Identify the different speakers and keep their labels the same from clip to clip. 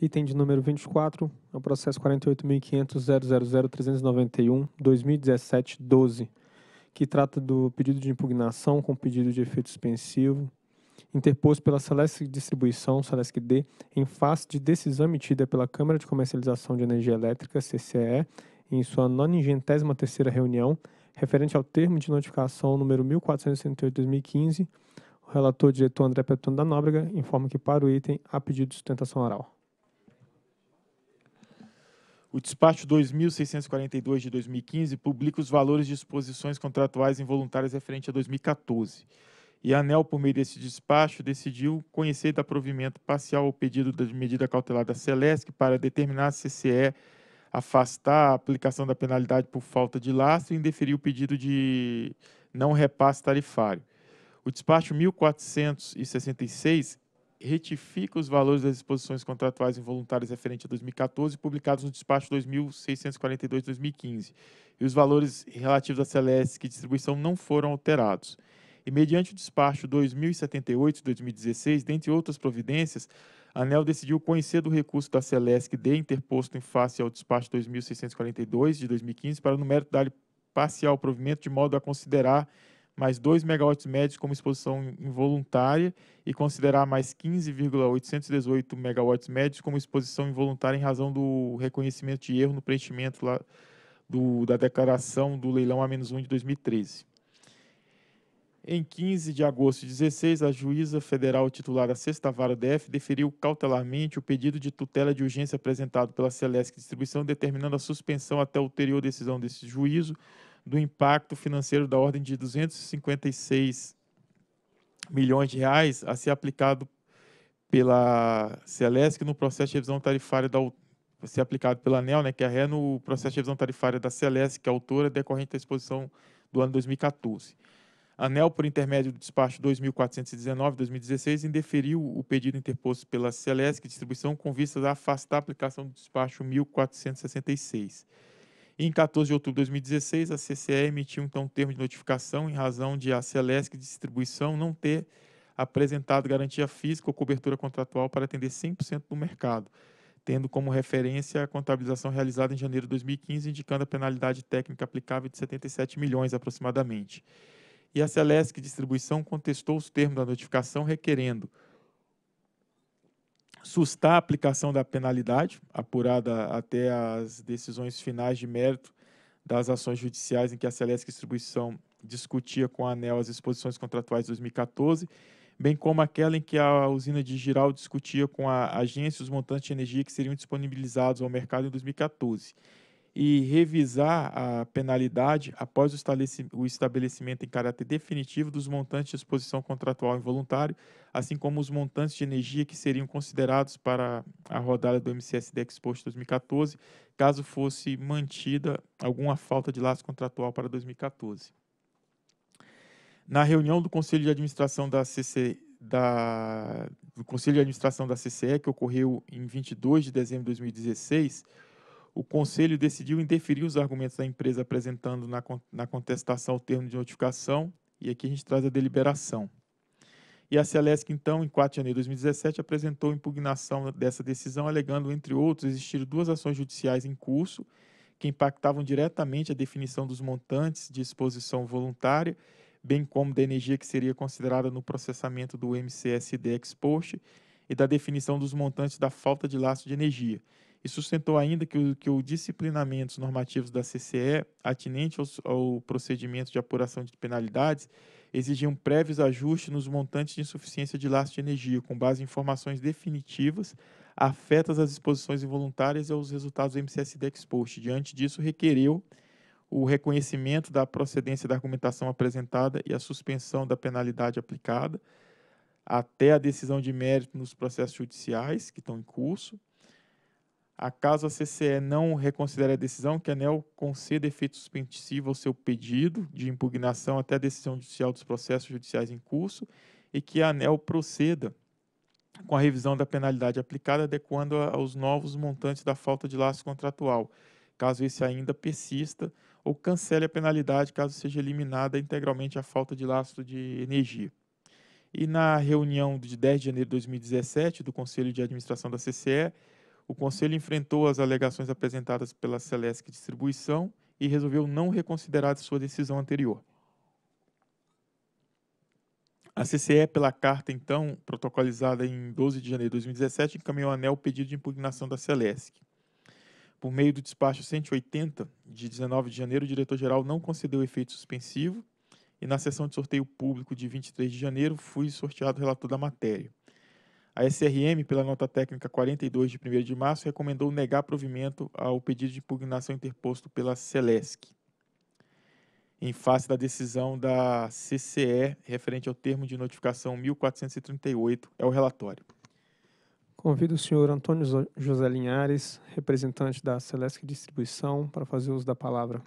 Speaker 1: Item de número 24, é o processo 48.500.000391.2017.12, que trata do pedido de impugnação com pedido de efeito suspensivo, interposto pela Celesc Distribuição, Celesc D, em face de decisão emitida pela Câmara de Comercialização de Energia Elétrica, CCE, em sua 93 terceira reunião, referente ao termo de notificação número 1468-2015, o relator diretor André Petrano da Nóbrega informa que para o item há pedido de sustentação
Speaker 2: oral. O despacho 2642 de 2015 publica os valores de exposições contratuais involuntárias referente a 2014. E a ANEL, por meio desse despacho, decidiu conhecer da provimento parcial ao pedido de medida cautelar da Celesc para determinar a CCE afastar a aplicação da penalidade por falta de lastro e indeferir o pedido de não repasse tarifário. O despacho 1466 retifica os valores das exposições contratuais involuntárias referente a 2014, publicados no despacho 2642-2015, e os valores relativos à Celesc e distribuição não foram alterados. E mediante o despacho 2078-2016, dentre outras providências, a ANEL decidiu conhecer do recurso da Celesc de interposto em face ao despacho 2642 de 2015 para no mérito dar-lhe parcial provimento de modo a considerar mais 2 megawatts médios como exposição involuntária e considerar mais 15,818 megawatts médios como exposição involuntária em razão do reconhecimento de erro no preenchimento lá do, da declaração do leilão A-1 de 2013. Em 15 de agosto de 16, a juíza federal titular da Sexta Vara DF deferiu cautelarmente o pedido de tutela de urgência apresentado pela Celesc Distribuição, determinando a suspensão até a ulterior decisão desse juízo do impacto financeiro da ordem de 256 milhões de reais a ser aplicado pela Celesc no processo de revisão tarifária da ser aplicado pela ANEL, né, que é a ré no processo de revisão tarifária da Celesc, que é autora decorrente da exposição do ano 2014. A ANEL, por intermédio do despacho 2419/2016, indeferiu o pedido interposto pela Celesc Distribuição com vistas a afastar a aplicação do despacho 1466. Em 14 de outubro de 2016, a CCE emitiu então um termo de notificação em razão de a Celesc Distribuição não ter apresentado garantia física ou cobertura contratual para atender 100% do mercado, tendo como referência a contabilização realizada em janeiro de 2015, indicando a penalidade técnica aplicável de 77 milhões aproximadamente. E a Celesc Distribuição contestou os termos da notificação, requerendo sustar a aplicação da penalidade, apurada até as decisões finais de mérito das ações judiciais em que a Celeste Distribuição discutia com a ANEL as exposições contratuais de 2014, bem como aquela em que a usina de Giral discutia com a agência os montantes de energia que seriam disponibilizados ao mercado em 2014 e revisar a penalidade após o estabelecimento em caráter definitivo dos montantes de exposição contratual involuntário, assim como os montantes de energia que seriam considerados para a rodada do MCSD Exposto 2014, caso fosse mantida alguma falta de laço contratual para 2014. Na reunião do Conselho de Administração da CC, da, do Conselho de Administração da CCE, que ocorreu em 22 de dezembro de 2016, o Conselho decidiu indeferir os argumentos da empresa apresentando na, na contestação o termo de notificação, e aqui a gente traz a deliberação. E a Celesc, então, em 4 de janeiro de 2017, apresentou impugnação dessa decisão, alegando, entre outros, existir duas ações judiciais em curso que impactavam diretamente a definição dos montantes de exposição voluntária, bem como da energia que seria considerada no processamento do MCSD Exposto e da definição dos montantes da falta de laço de energia, e sustentou ainda que o, que o disciplinamentos normativos da CCE, atinente ao, ao procedimento de apuração de penalidades, exigiam prévios ajustes nos montantes de insuficiência de laço de energia, com base em informações definitivas afetas às exposições involuntárias e aos resultados do MCSD Post. Diante disso, requereu o reconhecimento da procedência da argumentação apresentada e a suspensão da penalidade aplicada, até a decisão de mérito nos processos judiciais que estão em curso, Acaso a CCE não reconsidere a decisão, que a ANEL conceda efeito suspensivo ao seu pedido de impugnação até a decisão judicial dos processos judiciais em curso e que a ANEL proceda com a revisão da penalidade aplicada, adequando aos novos montantes da falta de laço contratual, caso esse ainda persista, ou cancele a penalidade caso seja eliminada integralmente a falta de laço de energia. E na reunião de 10 de janeiro de 2017 do Conselho de Administração da CCE, o Conselho enfrentou as alegações apresentadas pela Celesc Distribuição e resolveu não reconsiderar sua decisão anterior. A CCE, pela carta, então, protocolizada em 12 de janeiro de 2017, encaminhou ao ANEL o pedido de impugnação da Celesc. Por meio do despacho 180, de 19 de janeiro, o diretor-geral não concedeu efeito suspensivo e, na sessão de sorteio público de 23 de janeiro, fui sorteado relator da matéria. A SRM, pela nota técnica 42 de 1 de março, recomendou negar provimento ao pedido de impugnação interposto pela Celesc, em face da decisão da CCE referente ao termo de notificação 1438. É o relatório.
Speaker 1: Convido o senhor Antônio José Linhares, representante da Celesc Distribuição, para fazer uso da palavra.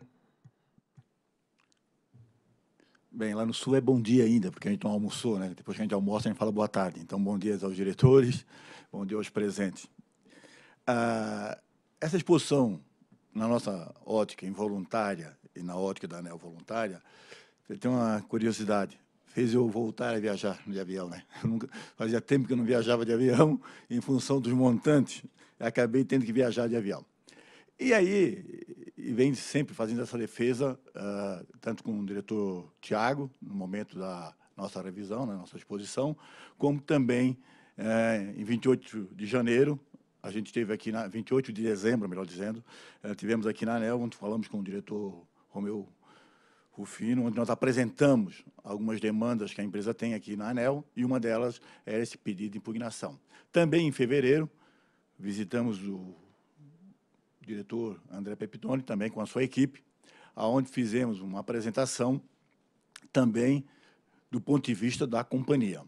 Speaker 3: Bem, lá no Sul é bom dia ainda, porque a gente não almoçou, né? Depois que a gente almoça, a gente fala boa tarde. Então, bom dia aos diretores, bom dia aos presentes. Ah, essa exposição, na nossa ótica involuntária e na ótica da ANEL voluntária, tem uma curiosidade. Fez eu voltar a viajar de avião, né? Nunca, fazia tempo que eu não viajava de avião, em função dos montantes, acabei tendo que viajar de avião. E aí, e vem sempre fazendo essa defesa, uh, tanto com o diretor Tiago, no momento da nossa revisão, na né, nossa exposição, como também uh, em 28 de janeiro, a gente teve aqui, na 28 de dezembro, melhor dizendo, uh, tivemos aqui na ANEL, onde falamos com o diretor Romeu Rufino, onde nós apresentamos algumas demandas que a empresa tem aqui na ANEL, e uma delas era esse pedido de impugnação. Também em fevereiro, visitamos o diretor André Pepitone, também com a sua equipe, aonde fizemos uma apresentação também do ponto de vista da companhia.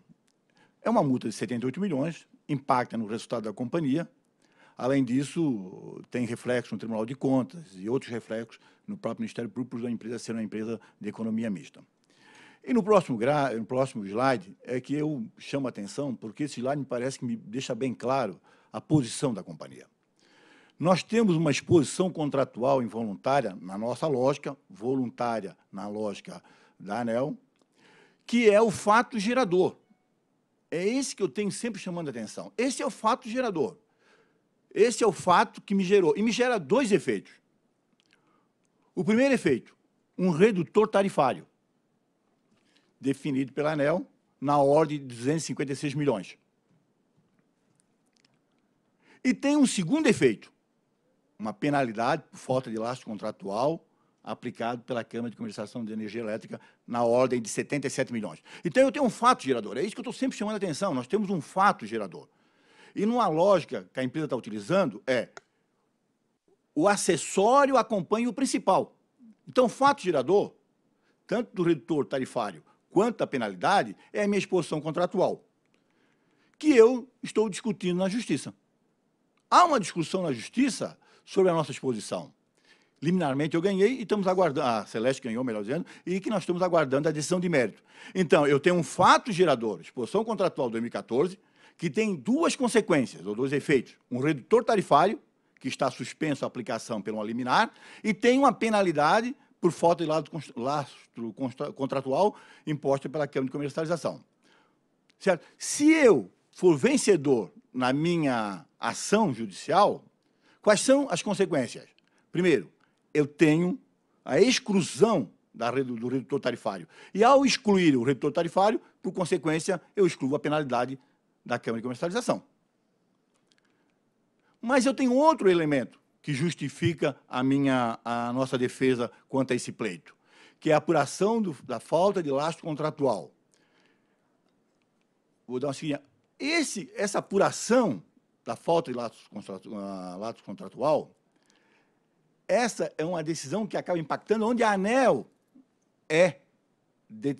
Speaker 3: É uma multa de 78 milhões, impacta no resultado da companhia. Além disso, tem reflexo no Tribunal de Contas e outros reflexos no próprio Ministério Público da empresa ser uma empresa de economia mista. E no próximo, gra... no próximo slide é que eu chamo a atenção, porque esse slide me parece que me deixa bem claro a posição da companhia. Nós temos uma exposição contratual involuntária, na nossa lógica, voluntária, na lógica da ANEL, que é o fato gerador. É esse que eu tenho sempre chamando a atenção. Esse é o fato gerador. Esse é o fato que me gerou. E me gera dois efeitos. O primeiro efeito, um redutor tarifário, definido pela ANEL na ordem de 256 milhões. E tem um segundo efeito, uma penalidade por falta de laço contratual aplicado pela Câmara de Comercialização de Energia Elétrica na ordem de 77 milhões. Então, eu tenho um fato gerador. É isso que eu estou sempre chamando a atenção. Nós temos um fato gerador. E numa lógica que a empresa está utilizando é o acessório acompanha o principal. Então, o fato gerador, tanto do redutor tarifário quanto da penalidade, é a minha exposição contratual, que eu estou discutindo na Justiça. Há uma discussão na Justiça sobre a nossa exposição. Liminarmente eu ganhei e estamos aguardando, a Celeste ganhou, melhor dizendo, e que nós estamos aguardando a decisão de mérito. Então, eu tenho um fato gerador, exposição contratual 2014, que tem duas consequências, ou dois efeitos. Um redutor tarifário, que está suspenso a aplicação pelo liminar, e tem uma penalidade por falta de lastro contratual imposta pela Câmara de Comercialização. Certo? Se eu for vencedor na minha ação judicial, Quais são as consequências? Primeiro, eu tenho a exclusão da, do redutor tarifário. E ao excluir o redutor tarifário, por consequência, eu excluo a penalidade da Câmara de Comercialização. Mas eu tenho outro elemento que justifica a, minha, a nossa defesa quanto a esse pleito, que é a apuração do, da falta de laço contratual. Vou dar uma seguinte. Esse, essa apuração da falta de ah, laços contratual, essa é uma decisão que acaba impactando onde a ANEL é,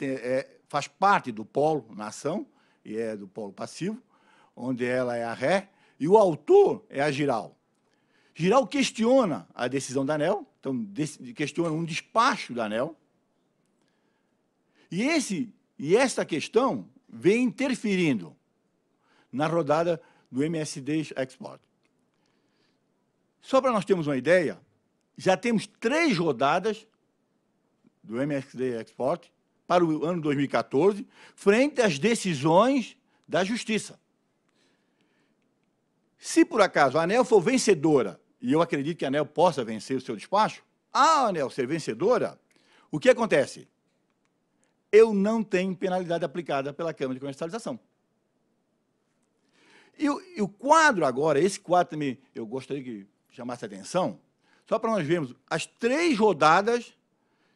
Speaker 3: é faz parte do polo nação e é do polo passivo, onde ela é a ré e o autor é a giral. Giral questiona a decisão da ANEL, então questiona um despacho da ANEL. E esse e esta questão vem interferindo na rodada do MSD Export. Só para nós termos uma ideia, já temos três rodadas do MSD Export para o ano 2014, frente às decisões da Justiça. Se por acaso a ANEL for vencedora, e eu acredito que a ANEL possa vencer o seu despacho, a ANEL ser vencedora, o que acontece? Eu não tenho penalidade aplicada pela Câmara de Comercialização. E o, e o quadro agora, esse quadro também, eu gostaria que chamasse a atenção, só para nós vermos as três rodadas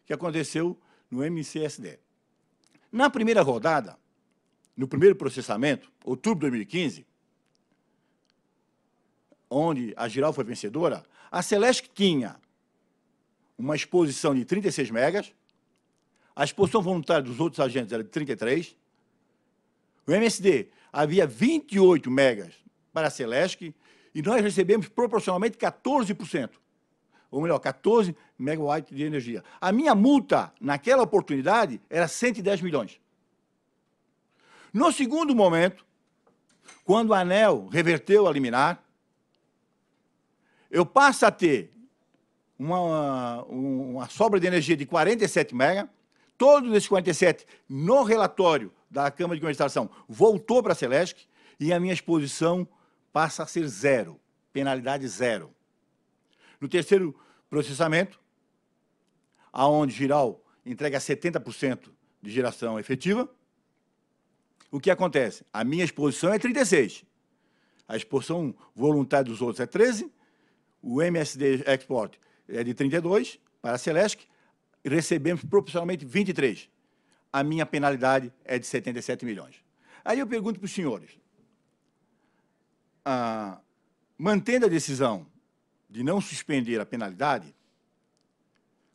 Speaker 3: que aconteceu no MCSD. Na primeira rodada, no primeiro processamento, outubro de 2015, onde a Giral foi vencedora, a Celeste tinha uma exposição de 36 megas, a exposição voluntária dos outros agentes era de 33, o MSD havia 28 megas para a Celesc e nós recebemos proporcionalmente 14%, ou melhor, 14 megawatts de energia. A minha multa naquela oportunidade era 110 milhões. No segundo momento, quando a ANEL reverteu a liminar, eu passo a ter uma, uma sobra de energia de 47 mega, todos esses 47 no relatório da Câmara de Administração voltou para a Celesc e a minha exposição passa a ser zero, penalidade zero. No terceiro processamento, aonde Giral entrega 70% de geração efetiva, o que acontece? A minha exposição é 36. A exposição voluntária dos outros é 13, o MSD Export é de 32 para a Celesc, recebemos proporcionalmente 23 a minha penalidade é de 77 milhões. Aí eu pergunto para os senhores, ah, mantendo a decisão de não suspender a penalidade,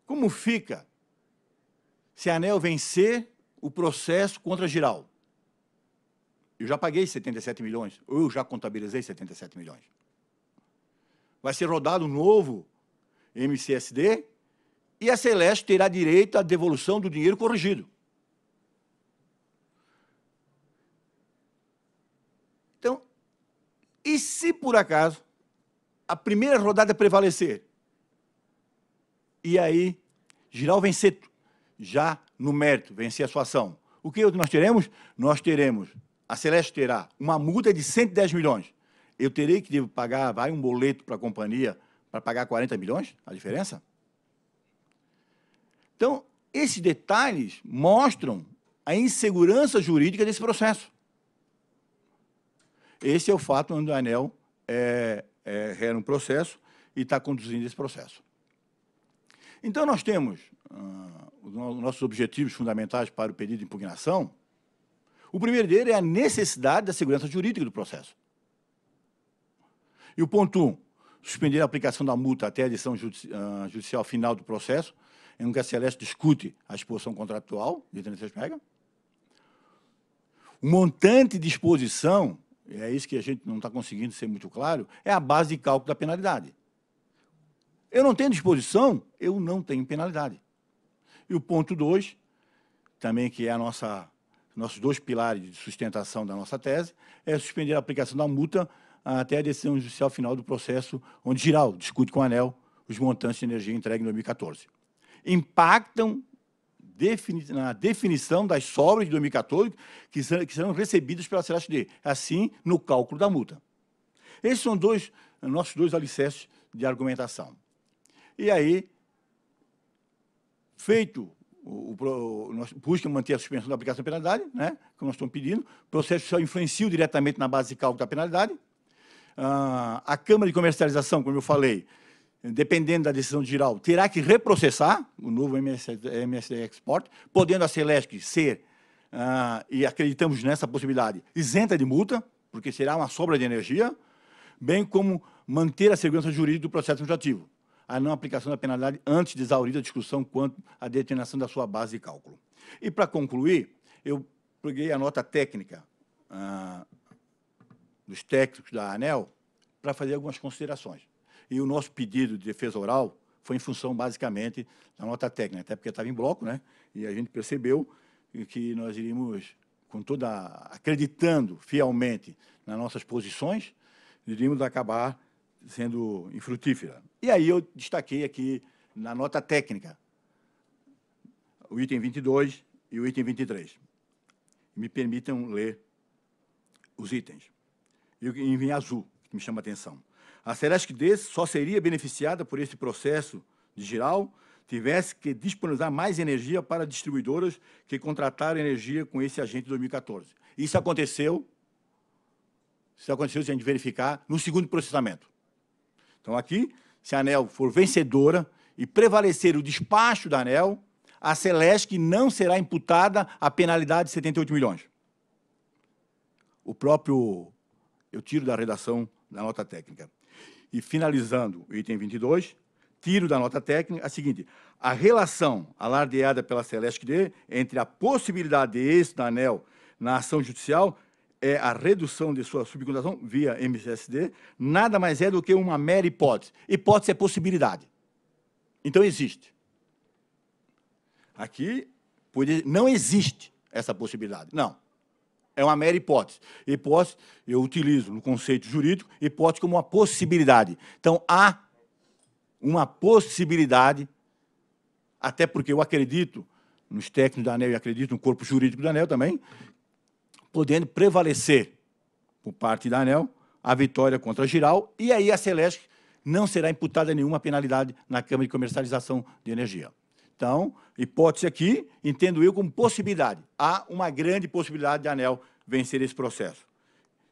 Speaker 3: como fica se a ANEL vencer o processo contra a Giral? Eu já paguei 77 milhões, ou eu já contabilizei 77 milhões. Vai ser rodado um novo MCSD e a Celeste terá direito à devolução do dinheiro corrigido. E se por acaso a primeira rodada prevalecer? E aí, Giral vencer já no mérito, vencer a sua ação. O que nós teremos? Nós teremos, a Celeste terá uma multa de 110 milhões. Eu terei que devo pagar, vai um boleto para a companhia para pagar 40 milhões, a diferença? Então, esses detalhes mostram a insegurança jurídica desse processo. Esse é o fato onde o ANEL é, é, era um processo e está conduzindo esse processo. Então, nós temos uh, os nossos objetivos fundamentais para o pedido de impugnação. O primeiro dele é a necessidade da segurança jurídica do processo. E o ponto 1, um, suspender a aplicação da multa até a decisão judici uh, judicial final do processo, em que a Celeste discute a exposição contratual de 36 mega. O montante de exposição é isso que a gente não está conseguindo ser muito claro, é a base de cálculo da penalidade. Eu não tenho disposição, eu não tenho penalidade. E o ponto 2, também que é a nossa nossos dois pilares de sustentação da nossa tese, é suspender a aplicação da multa até a decisão judicial final do processo, onde geral discute com o ANEL os montantes de energia entregue em 2014. Impactam defini na definição das sobras de 2014 que, ser, que serão recebidas pela CERASD, assim no cálculo da multa. Esses são dois, nossos dois alicerces de argumentação. E aí, feito o, o, nós busca manter a suspensão da aplicação da penalidade, né, que nós estamos pedindo, o processo só influencia diretamente na base de cálculo da penalidade. Ah, a Câmara de Comercialização, como eu falei, dependendo da decisão geral, terá que reprocessar o novo MSD Export, podendo a Celesc ser, uh, e acreditamos nessa possibilidade, isenta de multa, porque será uma sobra de energia, bem como manter a segurança jurídica do processo administrativo, a não aplicação da penalidade antes de exaurida a discussão quanto à determinação da sua base de cálculo. E, para concluir, eu peguei a nota técnica uh, dos técnicos da ANEL para fazer algumas considerações. E o nosso pedido de defesa oral foi em função, basicamente, da nota técnica, até porque estava em bloco, né? E a gente percebeu que nós iríamos, com toda, acreditando fielmente nas nossas posições, iríamos acabar sendo infrutífera. E aí eu destaquei aqui na nota técnica o item 22 e o item 23. Me permitam ler os itens. E em azul, que me chama a atenção. A ah, Seresc desse só seria beneficiada por esse processo de geral tivesse que disponibilizar mais energia para distribuidoras que contrataram energia com esse agente em 2014. Isso aconteceu, isso aconteceu, se a gente verificar, no segundo processamento. Então, aqui, se a ANEL for vencedora e prevalecer o despacho da ANEL, a Celesc não será imputada a penalidade de 78 milhões. O próprio... Eu tiro da redação da nota técnica. E finalizando o item 22, tiro da nota técnica a seguinte, a relação alardeada pela Celeste D entre a possibilidade de êxito da ANEL na ação judicial é a redução de sua subcontratação via MCSD, nada mais é do que uma mera hipótese. Hipótese é possibilidade. Então existe. Aqui, não existe essa possibilidade. Não é uma mera hipótese. Hipótese, eu utilizo no conceito jurídico, hipótese como uma possibilidade. Então, há uma possibilidade, até porque eu acredito nos técnicos da ANEL e acredito no corpo jurídico da ANEL também, podendo prevalecer por parte da ANEL a vitória contra a Giral, e aí a Celeste não será imputada nenhuma penalidade na Câmara de Comercialização de Energia. Então, hipótese aqui, entendo eu como possibilidade. Há uma grande possibilidade de ANEL vencer esse processo.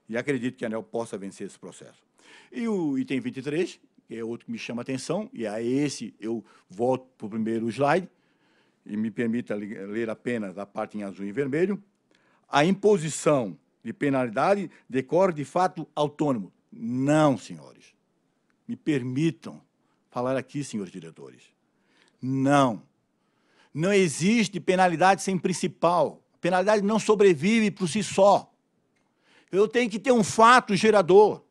Speaker 3: E acredito que a ANEL possa vencer esse processo. E o item 23, que é outro que me chama a atenção, e a esse eu volto para o primeiro slide, e me permita ler apenas a parte em azul e vermelho. A imposição de penalidade decorre de fato autônomo. Não, senhores. Me permitam falar aqui, senhores diretores. Não. Não existe penalidade sem principal penalidade não sobrevive por si só. Eu tenho que ter um fato gerador.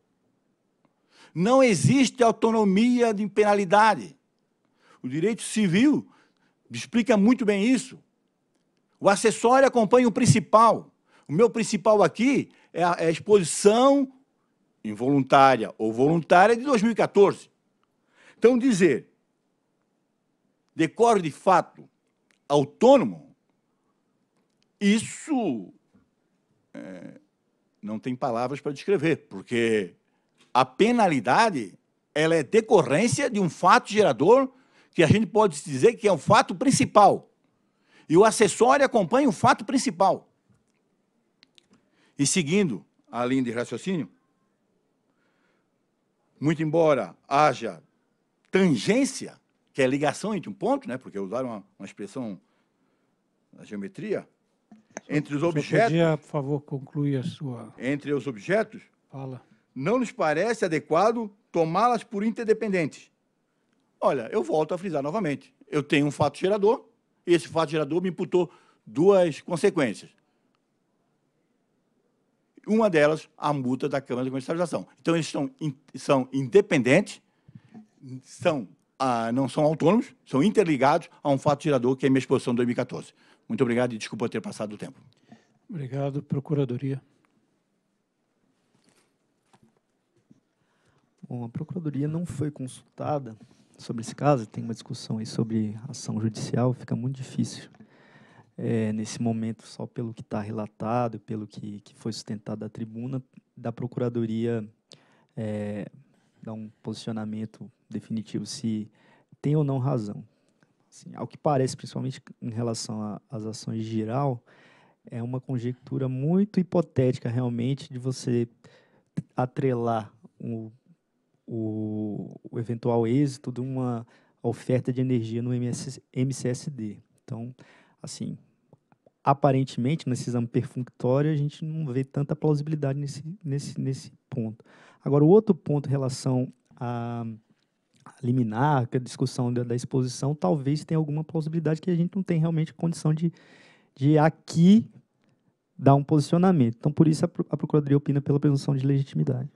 Speaker 3: Não existe autonomia de penalidade. O direito civil explica muito bem isso. O acessório acompanha o principal. O meu principal aqui é a, é a exposição involuntária ou voluntária de 2014. Então, dizer decorre de fato autônomo isso é, não tem palavras para descrever, porque a penalidade ela é decorrência de um fato gerador que a gente pode dizer que é um fato principal. E o acessório acompanha o fato principal. E seguindo a linha de raciocínio, muito embora haja tangência, que é ligação entre um ponto, né, porque usaram uma, uma expressão na geometria, entre os objetos. Podia, por
Speaker 1: favor, concluir a sua.
Speaker 3: Entre os objetos. Fala. Não nos parece adequado tomá-las por interdependentes. Olha, eu volto a frisar novamente. Eu tenho um fato gerador, e esse fato gerador me imputou duas consequências. Uma delas, a multa da Câmara de Comercialização. Então, eles são, são independentes, são ah, não são autônomos, são interligados a um fato gerador que é a minha exposição de 2014. Muito obrigado e desculpa ter passado o tempo.
Speaker 1: Obrigado,
Speaker 4: Procuradoria. Bom, a Procuradoria não foi consultada sobre esse caso, tem uma discussão aí sobre ação judicial, fica muito difícil é, nesse momento, só pelo que está relatado, pelo que, que foi sustentado da tribuna, da Procuradoria é, dar um posicionamento definitivo se tem ou não razão. Assim, ao que parece, principalmente em relação às ações de geral, é uma conjectura muito hipotética realmente de você atrelar o, o, o eventual êxito de uma oferta de energia no MS, MCSD. Então, assim, aparentemente, nesse exame perfunctório, a gente não vê tanta plausibilidade nesse, nesse, nesse ponto. Agora, o outro ponto em relação a liminar, é a discussão da, da, exposição, talvez tenha alguma possibilidade que a gente não tem realmente condição de, de aqui dar um posicionamento. Então, por isso, a, a Procuradoria opina pela presunção de legitimidade.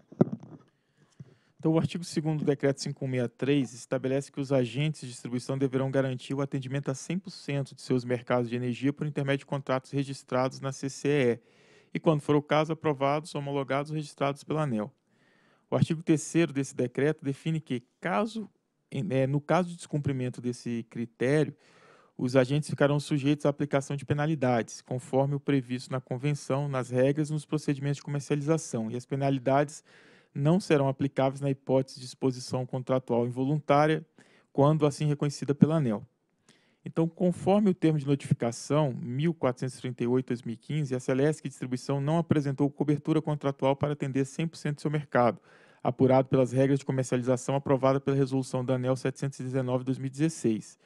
Speaker 4: Então, o
Speaker 2: artigo 2 do Decreto 563 estabelece que os agentes de distribuição deverão garantir o atendimento a 100% de seus mercados de energia por intermédio de contratos registrados na CCE e, quando for o caso, aprovados, homologados ou registrados pela ANEL. O artigo 3 desse decreto define que, caso, é, no caso de descumprimento desse critério, os agentes ficarão sujeitos à aplicação de penalidades, conforme o previsto na convenção, nas regras e nos procedimentos de comercialização, e as penalidades não serão aplicáveis na hipótese de exposição contratual involuntária, quando assim reconhecida pela ANEL. Então, conforme o termo de notificação 1438-2015, a Celesc Distribuição não apresentou cobertura contratual para atender 100% do seu mercado, apurado pelas regras de comercialização aprovada pela resolução da ANEL 719-2016.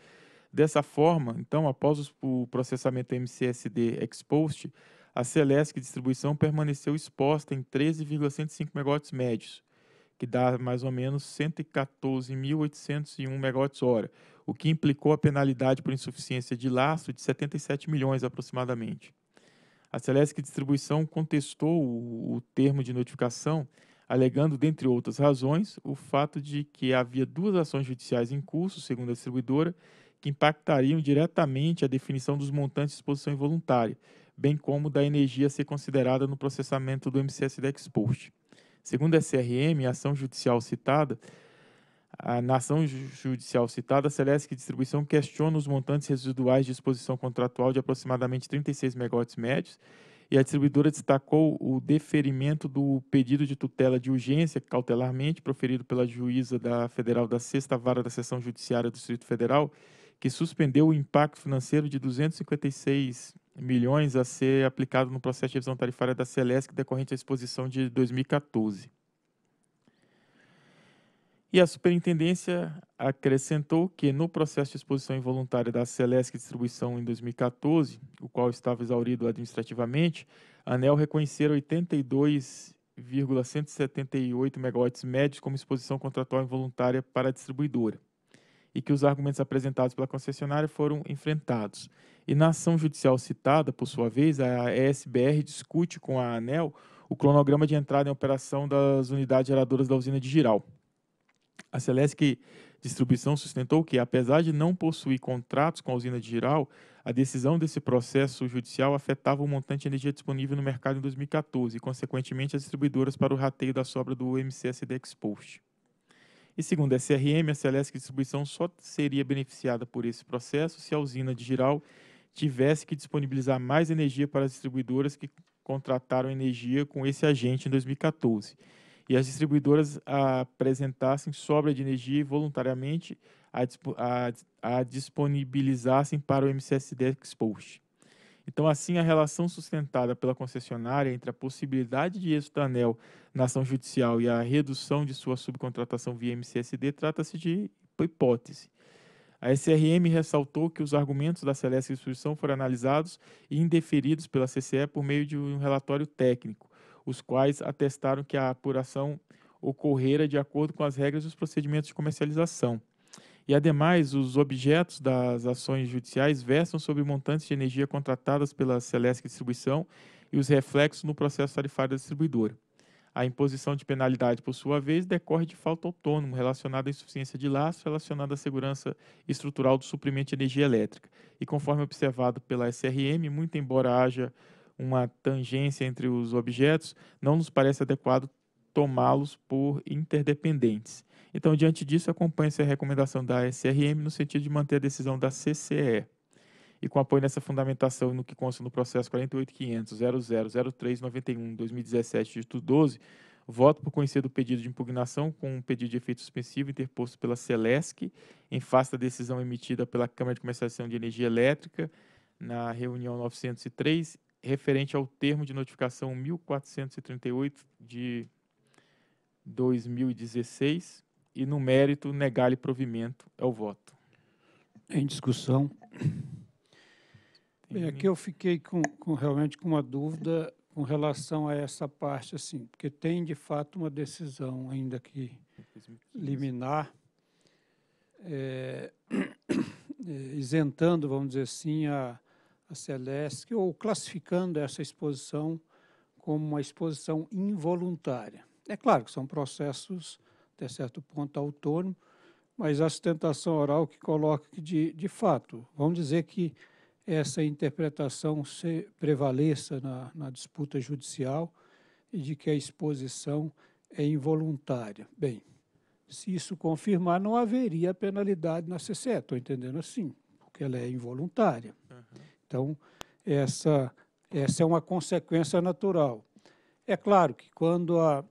Speaker 2: Dessa forma, então, após o processamento MCSD ex-post, a Celesc Distribuição permaneceu exposta em 13,105 MW médios, que dá mais ou menos 114.801 megawatts-hora, o que implicou a penalidade por insuficiência de laço de 77 milhões aproximadamente. A Celesc Distribuição contestou o, o termo de notificação, alegando, dentre outras razões, o fato de que havia duas ações judiciais em curso, segundo a distribuidora, que impactariam diretamente a definição dos montantes de exposição involuntária, bem como da energia a ser considerada no processamento do MCSD Export. Segundo a CRM, a ação judicial citada, a, na ação judicial citada, a Celesc Distribuição questiona os montantes residuais de exposição contratual de aproximadamente 36 megawatts médios e a distribuidora destacou o deferimento do pedido de tutela de urgência cautelarmente proferido pela juíza da Federal da Sexta Vara da Seção Judiciária do Distrito Federal, que suspendeu o impacto financeiro de 256 milhões a ser aplicado no processo de revisão tarifária da Celesc decorrente da exposição de 2014. E a superintendência acrescentou que no processo de exposição involuntária da Celesc Distribuição em 2014, o qual estava exaurido administrativamente, a ANEL reconhecer 82,178 megawatts médios como exposição contratual involuntária para a distribuidora e que os argumentos apresentados pela concessionária foram enfrentados. E na ação judicial citada, por sua vez, a ESBR discute com a ANEL o cronograma de entrada em operação das unidades geradoras da usina de Giral. A Celesc Distribuição sustentou que, apesar de não possuir contratos com a usina de Giral, a decisão desse processo judicial afetava o montante de energia disponível no mercado em 2014 e, consequentemente, as distribuidoras para o rateio da sobra do MCSD Expost. E segundo a SRM, a Celesc Distribuição só seria beneficiada por esse processo se a usina de Giral tivesse que disponibilizar mais energia para as distribuidoras que contrataram energia com esse agente em 2014 e as distribuidoras apresentassem sobra de energia e voluntariamente a, a, a disponibilizassem para o MCS10 então, assim, a relação sustentada pela concessionária entre a possibilidade de êxito da ANEL na ação judicial e a redução de sua subcontratação via MCSD trata-se de hipótese. A SRM ressaltou que os argumentos da Celeste Instrução foram analisados e indeferidos pela CCE por meio de um relatório técnico, os quais atestaram que a apuração ocorrera de acordo com as regras dos procedimentos de comercialização. E, ademais, os objetos das ações judiciais versam sobre montantes de energia contratadas pela Celesc Distribuição e os reflexos no processo tarifário da distribuidora. A imposição de penalidade, por sua vez, decorre de falta autônoma relacionada à insuficiência de laço relacionada à segurança estrutural do suprimento de energia elétrica. E conforme observado pela SRM, muito embora haja uma tangência entre os objetos, não nos parece adequado tomá-los por interdependentes. Então, diante disso, acompanha-se a recomendação da SRM no sentido de manter a decisão da CCE. E com apoio nessa fundamentação no que consta no processo 48.500.00.03.91.2017, dígito 12, voto por conhecer do pedido de impugnação com um pedido de efeito suspensivo interposto pela Celesc em face da decisão emitida pela Câmara de Comercialização de Energia Elétrica na reunião 903, referente ao termo de notificação 1438 de 2016 e, no mérito, negar-lhe provimento é o voto.
Speaker 1: Em discussão. Bem, aqui é eu fiquei com, com, realmente com uma dúvida com relação a essa parte, assim, porque tem de fato uma decisão ainda que liminar, é, isentando, vamos dizer assim, a, a ou classificando essa exposição como uma exposição involuntária. É claro que são processos, até certo ponto, autônomos, mas a sustentação oral que coloca que, de, de fato, vamos dizer que essa interpretação se prevaleça na, na disputa judicial e de que a exposição é involuntária. Bem, se isso confirmar, não haveria penalidade na CCE, estou entendendo assim, porque ela é involuntária. Uhum. Então, essa, essa é uma consequência natural. É claro que quando a,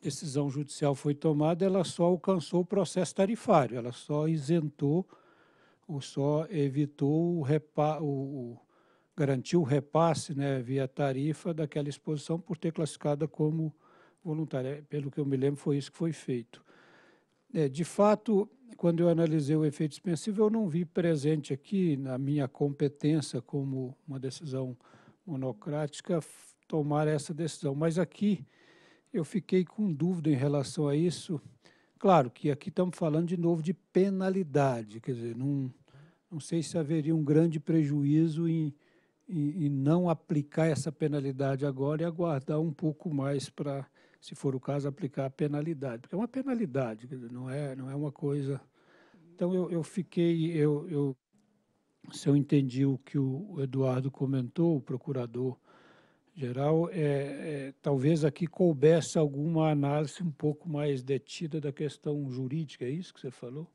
Speaker 1: decisão judicial foi tomada, ela só alcançou o processo tarifário, ela só isentou ou só evitou o, repa, o, o garantiu o repasse né, via tarifa daquela exposição por ter classificada como voluntária. Pelo que eu me lembro, foi isso que foi feito. É, de fato, quando eu analisei o efeito expensivo, eu não vi presente aqui, na minha competência como uma decisão monocrática, tomar essa decisão. Mas aqui, eu fiquei com dúvida em relação a isso. Claro que aqui estamos falando de novo de penalidade, quer dizer, não, não sei se haveria um grande prejuízo em, em, em não aplicar essa penalidade agora e aguardar um pouco mais para, se for o caso, aplicar a penalidade. Porque é uma penalidade, quer dizer, não, é, não é uma coisa. Então eu, eu fiquei, eu, eu, se eu entendi o que o Eduardo comentou, o procurador geral, é, é, talvez aqui coubesse alguma análise um pouco mais detida da questão jurídica, é isso que você falou?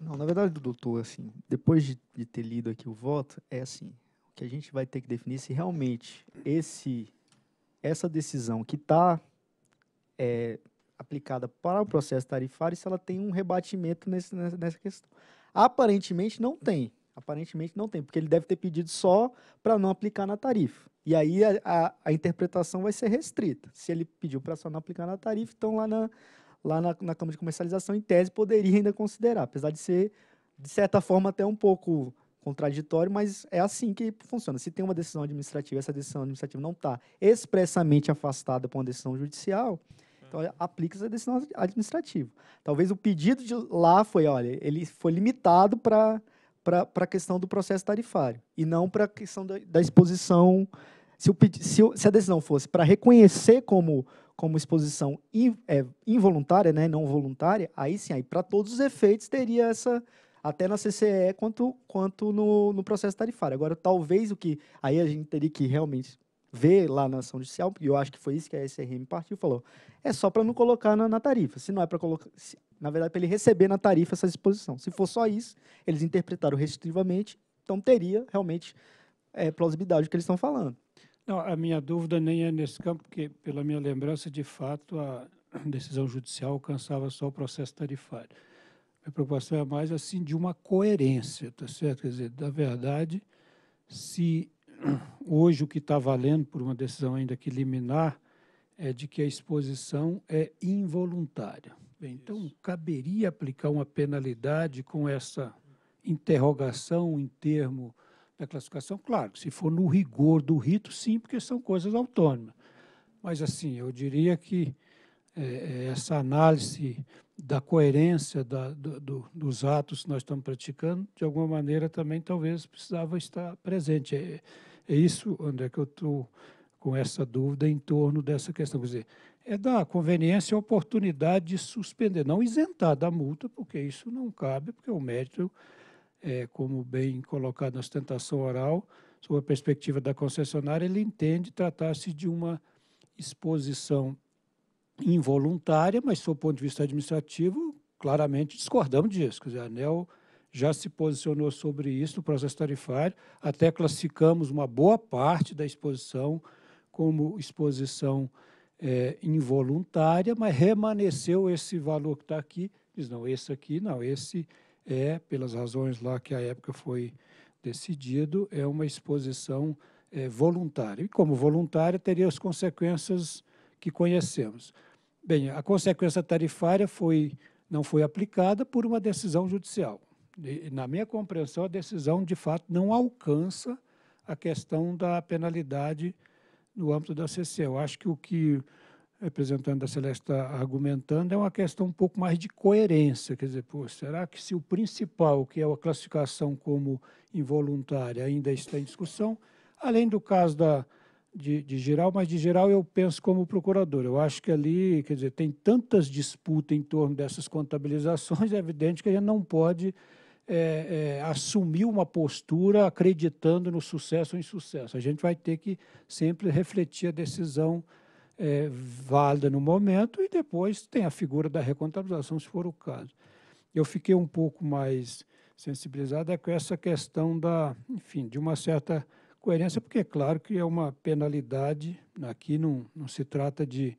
Speaker 4: Não, na verdade, doutor, assim, depois de, de ter lido aqui o voto, é assim, o que a gente vai ter que definir é se realmente esse, essa decisão que está é, aplicada para o processo tarifário, se ela tem um rebatimento nesse, nessa questão. Aparentemente não tem, aparentemente não tem, porque ele deve ter pedido só para não aplicar na tarifa. E aí a, a, a interpretação vai ser restrita. Se ele pediu para só não aplicar na tarifa, então lá na, lá na, na Câmara de Comercialização, em tese, poderia ainda considerar, apesar de ser, de certa forma, até um pouco contraditório, mas é assim que funciona. Se tem uma decisão administrativa, essa decisão administrativa não está expressamente afastada por uma decisão judicial, então é. aplica essa decisão administrativa. Talvez o pedido de lá foi, olha, ele foi limitado para para a questão do processo tarifário e não para a questão da, da exposição se, o, se, se a decisão fosse para reconhecer como, como exposição in, é, involuntária, né, não voluntária, aí sim, aí para todos os efeitos teria essa até na CCE quanto, quanto no, no processo tarifário. Agora, talvez o que aí a gente teria que realmente ver lá na ação judicial, e eu acho que foi isso que a SRM partiu, falou, é só para não colocar na, na, tarifa, se não é para colocar, se, na verdade, para ele receber na tarifa essa exposição. Se for só isso, eles interpretaram restritivamente, então teria realmente é, plausibilidade o que eles estão falando.
Speaker 1: Não, a minha dúvida nem é nesse campo, porque, pela minha lembrança, de fato, a decisão judicial alcançava só o processo tarifário. A preocupação é mais, assim, de uma coerência, tá certo? Quer dizer, na verdade, se hoje o que está valendo por uma decisão ainda que liminar é de que a exposição é involuntária. Bem, então, caberia aplicar uma penalidade com essa interrogação em termo da classificação? Claro, se for no rigor do rito, sim, porque são coisas autônomas. Mas, assim, eu diria que é, é, essa análise da coerência da, do, do, dos atos que nós estamos praticando, de alguma maneira também talvez precisava estar presente. É, é isso, André, que eu estou com essa dúvida em torno dessa questão. Quer dizer, é da conveniência a oportunidade de suspender, não isentar da multa, porque isso não cabe, porque o mérito é, como bem colocado na sustentação oral, sob a perspectiva da concessionária, ele entende tratar-se de uma exposição involuntária, mas, sob o ponto de vista administrativo, claramente discordamos disso. Quer dizer, a ANEL já se posicionou sobre isso no processo tarifário, até classificamos uma boa parte da exposição como exposição é, involuntária, mas remanesceu esse valor que está aqui, diz, não, esse aqui, não, esse é, pelas razões lá que a época foi decidido, é uma exposição é, voluntária. E como voluntária, teria as consequências que conhecemos. Bem, a consequência tarifária foi, não foi aplicada por uma decisão judicial. E, na minha compreensão, a decisão, de fato, não alcança a questão da penalidade no âmbito da CC. Eu acho que o que representante da Celeste está argumentando, é uma questão um pouco mais de coerência. Quer dizer, pô, será que se o principal, que é a classificação como involuntária, ainda está em discussão, além do caso da, de, de geral, mas de geral eu penso como procurador. Eu acho que ali, quer dizer, tem tantas disputas em torno dessas contabilizações, é evidente que a gente não pode é, é, assumir uma postura acreditando no sucesso ou insucesso. A gente vai ter que sempre refletir a decisão é, válida no momento e depois tem a figura da recontabilização, se for o caso. Eu fiquei um pouco mais sensibilizado é com essa questão da, enfim, de uma certa coerência, porque é claro que é uma penalidade, aqui não, não se trata de,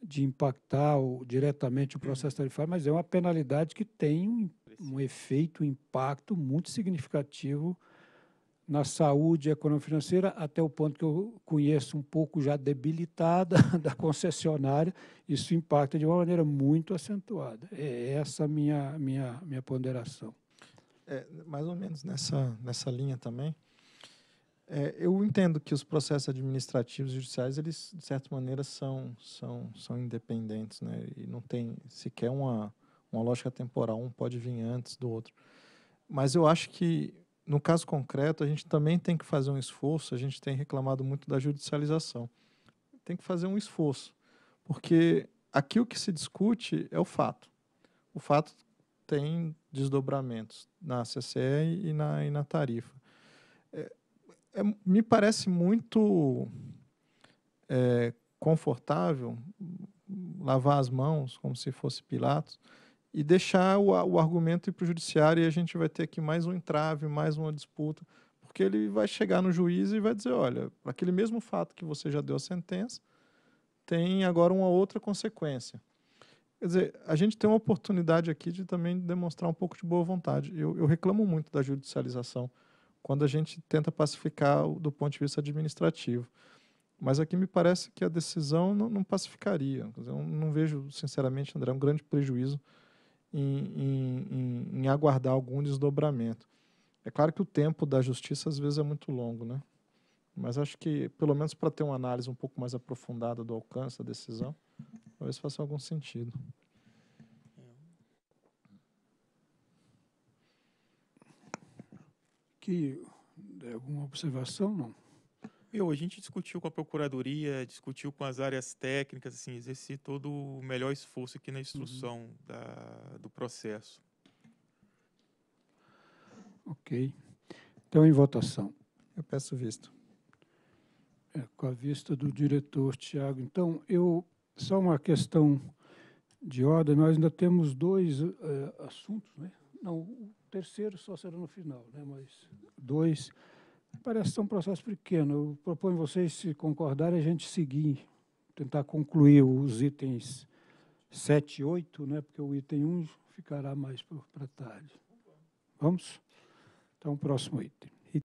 Speaker 1: de impactar o, diretamente o processo tarifário, mas é uma penalidade que tem um, um efeito, um impacto muito significativo na saúde econômico-financeira, até o ponto que eu conheço um pouco já debilitada da concessionária, isso impacta de uma maneira muito
Speaker 5: acentuada. É essa minha minha minha ponderação. É, mais ou menos nessa nessa linha também. É, eu entendo que os processos administrativos e judiciais eles de certa maneira são são são independentes, né? E não tem sequer uma uma lógica temporal, um pode vir antes do outro. Mas eu acho que no caso concreto, a gente também tem que fazer um esforço, a gente tem reclamado muito da judicialização. Tem que fazer um esforço, porque aqui o que se discute é o fato. O fato tem desdobramentos na CCE e na, e na tarifa. É, é, me parece muito é, confortável lavar as mãos como se fosse Pilatos, e deixar o, o argumento ir para o judiciário e a gente vai ter aqui mais um entrave, mais uma disputa, porque ele vai chegar no juiz e vai dizer, olha, para aquele mesmo fato que você já deu a sentença, tem agora uma outra consequência. Quer dizer, a gente tem uma oportunidade aqui de também demonstrar um pouco de boa vontade. Eu, eu reclamo muito da judicialização quando a gente tenta pacificar do ponto de vista administrativo. Mas aqui me parece que a decisão não, não pacificaria. Eu não vejo, sinceramente, André, um grande prejuízo em, em, em, aguardar algum desdobramento. É claro que o tempo da justiça às vezes é muito longo, né? Mas acho que, pelo menos para ter uma análise um pouco mais aprofundada do alcance da decisão, talvez faça algum sentido.
Speaker 1: Que é, alguma observação, não?
Speaker 2: Meu, a gente discutiu com a procuradoria, discutiu com as áreas técnicas, assim, exerci todo o melhor esforço aqui na uhum. instrução uhum. da, do processo.
Speaker 1: Ok. Então, em votação. Eu peço visto. É, com a vista do diretor, Tiago. Então, eu só uma questão de ordem. Nós ainda temos dois eh, assuntos, né? Não, o terceiro só será no final, né? Mas dois Parece ser um processo pequeno. Eu proponho vocês, se concordarem, a gente seguir, tentar concluir os itens 7 e 8, né, porque o item 1 ficará mais para tarde. Vamos? Então, próximo item.